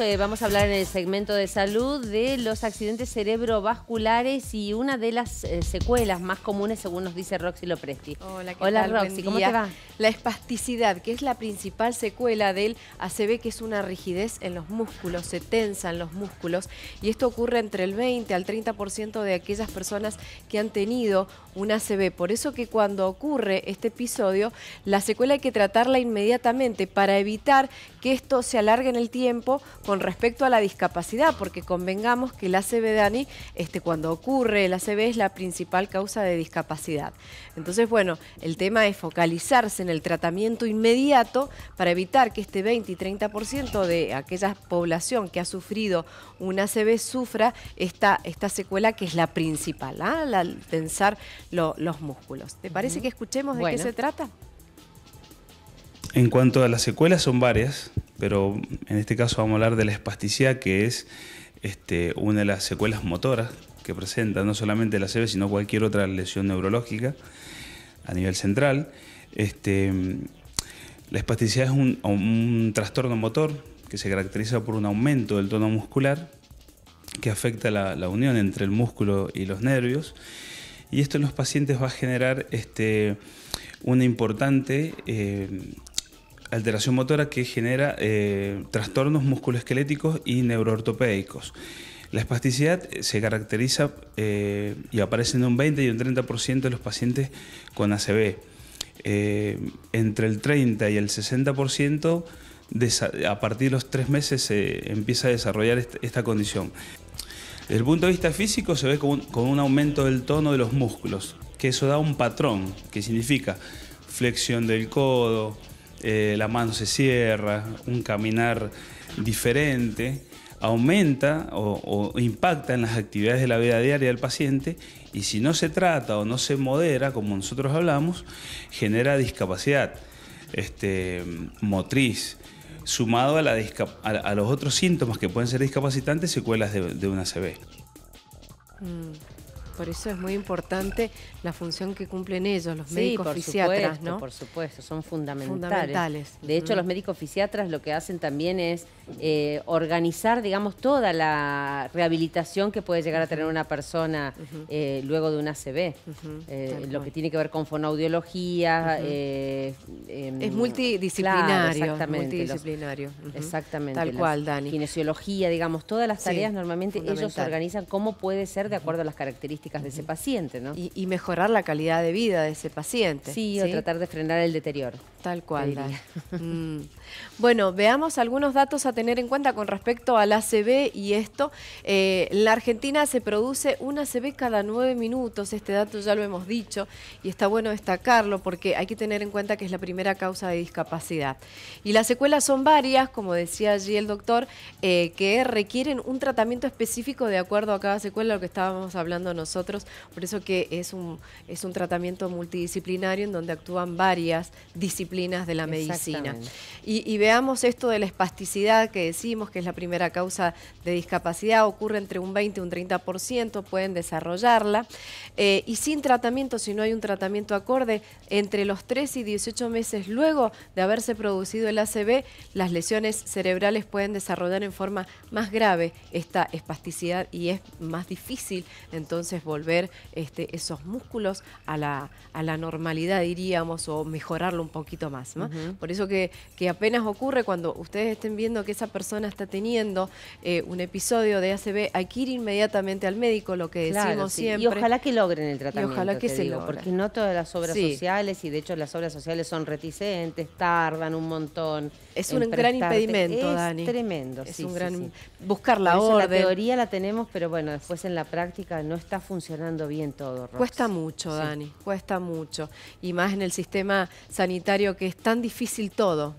Eh, vamos a hablar en el segmento de salud de los accidentes cerebrovasculares y una de las eh, secuelas más comunes, según nos dice Roxy Lopresti. Hola, ¿qué Hola Roxy, ¿cómo te va? La espasticidad, que es la principal secuela del ACV, que es una rigidez en los músculos, se tensan los músculos y esto ocurre entre el 20 al 30% de aquellas personas que han tenido un ACV. Por eso que cuando ocurre este episodio, la secuela hay que tratarla inmediatamente para evitar que esto se alargue en el tiempo con respecto a la discapacidad, porque convengamos que la ACV, Dani, este, cuando ocurre, la ACV es la principal causa de discapacidad. Entonces, bueno, el tema es focalizarse en el tratamiento inmediato para evitar que este 20 y 30% de aquella población que ha sufrido una ACV sufra esta, esta secuela que es la principal, al ¿ah? pensar los músculos. ¿Te parece que escuchemos de qué se trata? En cuanto a las secuelas, son varias pero en este caso vamos a hablar de la espasticidad, que es este, una de las secuelas motoras que presenta no solamente la CB, sino cualquier otra lesión neurológica a nivel central. Este, la espasticidad es un, trastorno motor que se caracteriza por un aumento del tono muscular que afecta la, unión entre el músculo y los nervios. Y esto en los pacientes va a generar este, una importante eh, alteración motora que genera eh, trastornos musculoesqueléticos y neuroortopédicos. La espasticidad eh, se caracteriza eh, y aparece en un 20 y un 30% de los pacientes con ACV. entre el 30 y el 60% a partir de los tres meses se empieza a desarrollar esta, condición. Desde el punto de vista físico se ve con con un aumento del tono de los músculos, que eso da un patrón, que significa flexión del codo, eh, la mano se cierra, un caminar diferente, aumenta o, impacta en las actividades de la vida diaria del paciente y si no se trata o no se modera, como nosotros hablamos, genera discapacidad este, motriz, sumado a, la a, los otros síntomas que pueden ser discapacitantes, secuelas de, una CB. Por eso es muy importante la función que cumplen ellos, los médicos por fisiatras, ¿no? Por supuesto, son fundamentales. De hecho, los médicos fisiatras lo que hacen también es eh, organizar, digamos, toda la rehabilitación que puede llegar a tener una persona eh, luego de una ACV. Eh, lo que tiene que ver con fonoaudiología. Em, es multidisciplinario. exactamente. Multidisciplinario. exactamente. Tal cual, Dani. Kinesiología, digamos, todas las tareas normalmente ellos organizan cómo puede ser de acuerdo a las características de ese paciente, ¿no? Y, mejorar la calidad de vida de ese paciente. Sí, o tratar de frenar el deterioro. Tal cual, Dani. Mm. Bueno, veamos algunos datos a tener en cuenta con respecto al la y esto. en eh, la Argentina se produce una ACV cada nueve minutos, este dato ya lo hemos dicho, y está bueno destacarlo porque hay que tener en cuenta que es la primera causa de discapacidad. Y las secuelas son varias, como decía allí el doctor, eh, que requieren un tratamiento específico de acuerdo a cada secuela, lo que estábamos hablando nosotros, por eso que es un, es un tratamiento multidisciplinario en donde actúan varias disciplinas de la medicina. y veamos esto de la espasticidad que decimos que es la primera causa de discapacidad, ocurre entre un 20 y un 30%, pueden desarrollarla. Eh, y sin tratamiento, si no hay un tratamiento acorde, entre los 3 y 18 meses luego de haberse producido el ACB las lesiones cerebrales pueden desarrollar en forma más grave esta espasticidad y es más difícil entonces volver este, esos músculos a la, a la normalidad, diríamos, o mejorarlo un poquito más. Por eso que, que apenas ocurre cuando ustedes estén viendo que esa persona está teniendo eh, un episodio de ACV, hay que ir inmediatamente al médico, lo que decimos siempre. Y ojalá que logren el tratamiento. ojalá que se Porque no todas las obras sociales, y de hecho las obras sociales son reticentes, tardan un montón. Es un gran impedimento, Dani. Tremendo, es tremendo. un gran buscar la orden. La teoría la tenemos, pero bueno, después en la práctica no está funcionando bien todo. Cuesta mucho, Dani, cuesta mucho. Y más en el sistema sanitario que es tan difícil todo.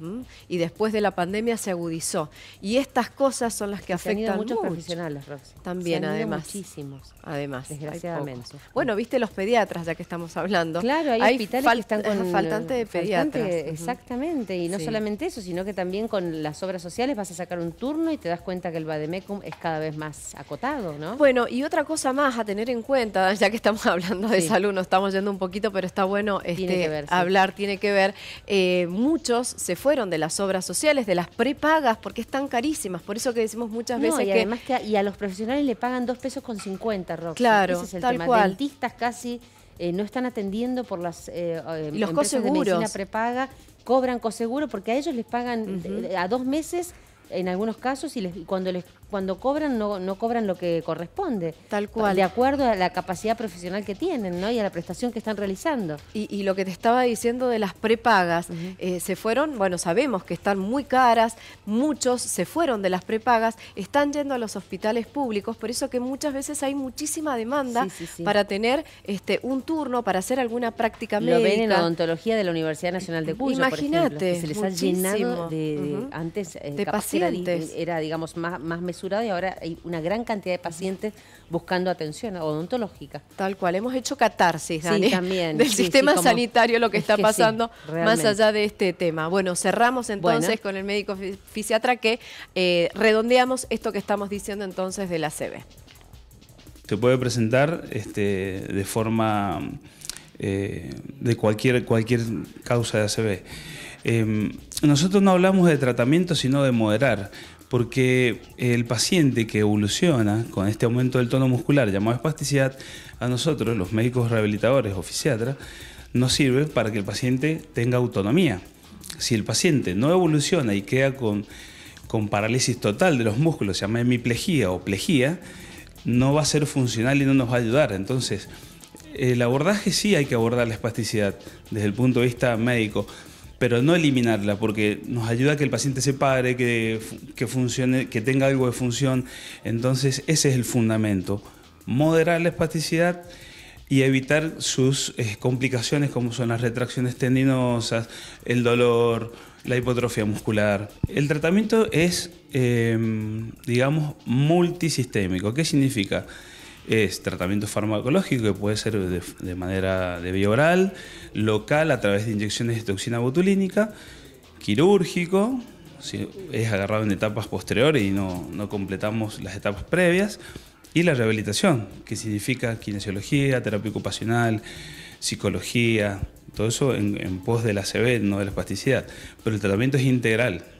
Y después de la pandemia se agudizó. Y estas cosas son las que afectan muchos profesionales, También, además. Muchísimos. Además. Desgraciadamente. Bueno, viste los pediatras, ya que estamos hablando. Claro, hay, hospitales que están con. Faltante de pediatras. exactamente. Y no solamente eso, sino que también con las obras sociales vas a sacar un turno y te das cuenta que el Bademecum es cada vez más acotado, ¿no? Bueno, y otra cosa más a tener en cuenta, ya que estamos hablando de salud, nos estamos yendo un poquito, pero está bueno este, hablar, tiene que ver. Eh, muchos se fueron de las obras sociales, de las prepagas, porque están carísimas. Por eso que decimos muchas veces y Además que... Y a los profesionales le pagan dos pesos con 50, Roxy. Claro, Ese es el tema. Dentistas casi... Eh, no están atendiendo por las eh, eh los de medicina prepaga, cobran coseguro porque a ellos les pagan eh, a dos meses en algunos casos y, cuando les cuando cobran no, cobran lo que corresponde. Tal cual. De acuerdo a la capacidad profesional que tienen ¿no? y a la prestación que están realizando. Y, lo que te estaba diciendo de las prepagas, eh, se fueron, bueno, sabemos que están muy caras, muchos se fueron de las prepagas, están yendo a los hospitales públicos, por eso que muchas veces hay muchísima demanda para tener este, un turno, para hacer alguna práctica médica. Lo ven en la odontología de la Universidad Nacional de Cuyo, Imagínate, se les ha llenado antes eh, de pacientes eh, era, digamos, más, más mesurado y ahora hay una gran cantidad de pacientes buscando atención odontológica. Tal cual, hemos hecho catarsis, Dani, también. del sistema sanitario, lo que está pasando más allá de este tema. Bueno, cerramos entonces con el médico fisiatra que eh, redondeamos esto que estamos diciendo entonces de la Se puede presentar este, de forma... Eh, de cualquier, cualquier causa de ACV. Em, nosotros no hablamos de tratamiento, sino de moderar, porque el paciente que evoluciona con este aumento del tono muscular llamado espasticidad, a nosotros, los médicos rehabilitadores o fisiatras, nos sirve para que el paciente tenga autonomía. Si el paciente no evoluciona y queda con, con parálisis total de los músculos, se llama hemiplejía o plejía, no va a ser funcional y no nos va a ayudar. Entonces, el abordaje sí hay que abordar la espasticidad desde el punto de vista médico, pero no eliminarla, porque nos ayuda a que el paciente se pare, que, funcione, que tenga algo de función. Entonces, ese es el fundamento. Moderar la espasticidad y evitar sus eh, complicaciones como son las retracciones tendinosas, el dolor, la hipotrofia muscular. El tratamiento es, eh, digamos, multisistémico. ¿Qué significa? es tratamiento farmacológico que puede ser de, manera de vía oral, local a través de inyecciones de toxina botulínica, quirúrgico, si es agarrado en etapas posteriores y no, completamos las etapas previas, y la rehabilitación, que significa kinesiología, terapia ocupacional, psicología, todo eso en, pos de la CB, no de la espasticidad. Pero el tratamiento es integral,